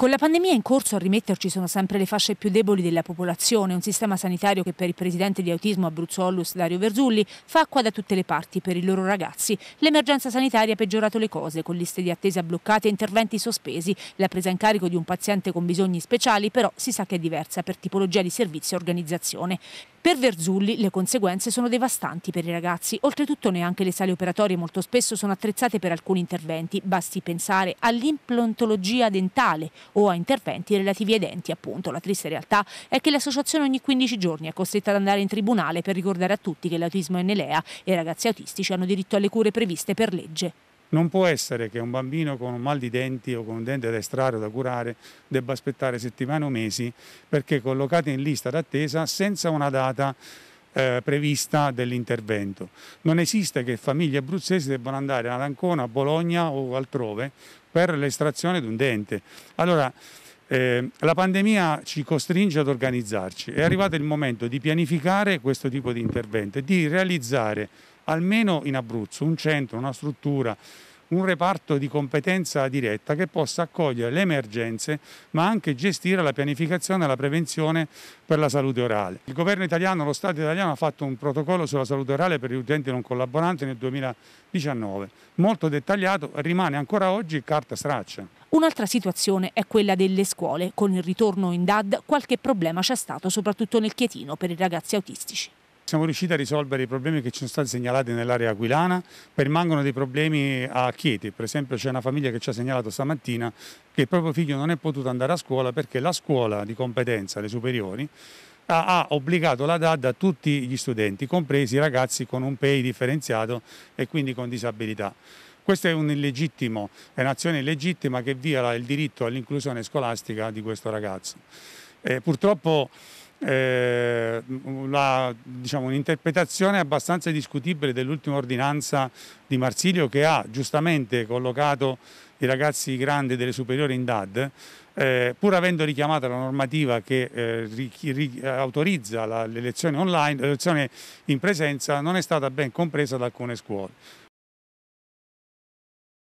Con la pandemia in corso a rimetterci sono sempre le fasce più deboli della popolazione, un sistema sanitario che per il presidente di autismo Abruzzo Ollus Dario Verzulli fa acqua da tutte le parti per i loro ragazzi. L'emergenza sanitaria ha peggiorato le cose, con liste di attesa bloccate e interventi sospesi. La presa in carico di un paziente con bisogni speciali però si sa che è diversa per tipologia di servizio e organizzazione. Per Verzulli le conseguenze sono devastanti per i ragazzi, oltretutto neanche le sale operatorie molto spesso sono attrezzate per alcuni interventi, basti pensare all'implontologia dentale o a interventi relativi ai denti appunto. La triste realtà è che l'associazione ogni 15 giorni è costretta ad andare in tribunale per ricordare a tutti che l'autismo è Nelea e i ragazzi autistici hanno diritto alle cure previste per legge. Non può essere che un bambino con un mal di denti o con un dente da estrarre o da curare debba aspettare settimane o mesi perché collocato in lista d'attesa senza una data eh, prevista dell'intervento. Non esiste che famiglie abruzzesi debbano andare ad Ancona, a Bologna o altrove per l'estrazione di un dente. Allora, eh, la pandemia ci costringe ad organizzarci. È arrivato il momento di pianificare questo tipo di intervento e di realizzare almeno in Abruzzo, un centro, una struttura, un reparto di competenza diretta che possa accogliere le emergenze ma anche gestire la pianificazione e la prevenzione per la salute orale. Il governo italiano, lo Stato italiano ha fatto un protocollo sulla salute orale per gli utenti non collaboranti nel 2019, molto dettagliato, rimane ancora oggi carta straccia. Un'altra situazione è quella delle scuole. Con il ritorno in DAD qualche problema c'è stato soprattutto nel Chietino per i ragazzi autistici. Siamo riusciti a risolvere i problemi che ci sono stati segnalati nell'area aquilana, permangono dei problemi a Chieti, per esempio c'è una famiglia che ci ha segnalato stamattina che il proprio figlio non è potuto andare a scuola perché la scuola di competenza, le superiori, ha obbligato la DAD a tutti gli studenti, compresi i ragazzi con un PEI differenziato e quindi con disabilità. Questa è un'azione illegittima che viola il diritto all'inclusione scolastica di questo ragazzo. Eh, purtroppo eh, diciamo, un'interpretazione diciamo, un abbastanza discutibile dell'ultima ordinanza di Marsilio che ha giustamente collocato i ragazzi grandi delle superiori in DAD, eh, pur avendo richiamato la normativa che eh, ri, ri, autorizza l'elezione online, l'elezione in presenza, non è stata ben compresa da alcune scuole.